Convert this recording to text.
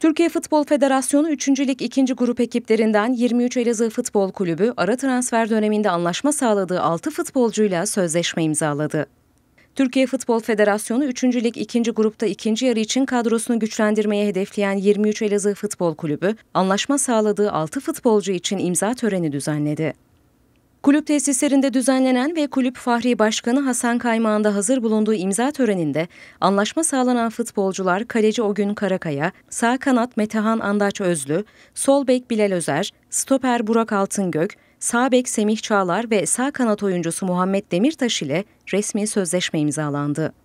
Türkiye Futbol Federasyonu 3. Lig 2. grup ekiplerinden 23 Elazığ Futbol Kulübü ara transfer döneminde anlaşma sağladığı 6 futbolcuyla sözleşme imzaladı. Türkiye Futbol Federasyonu 3. Lig 2. grupta 2. yarı için kadrosunu güçlendirmeye hedefleyen 23 Elazığ Futbol Kulübü, anlaşma sağladığı 6 futbolcu için imza töreni düzenledi. Kulüp tesislerinde düzenlenen ve kulüp Fahri Başkanı Hasan Kaymağ'ın da hazır bulunduğu imza töreninde anlaşma sağlanan futbolcular kaleci Ogün Karakaya, sağ kanat Metehan Andaç Özlü, sol bek Bilal Özer, stoper Burak Altıngök, sağ bek Semih Çağlar ve sağ kanat oyuncusu Muhammed Demirtaş ile resmi sözleşme imzalandı.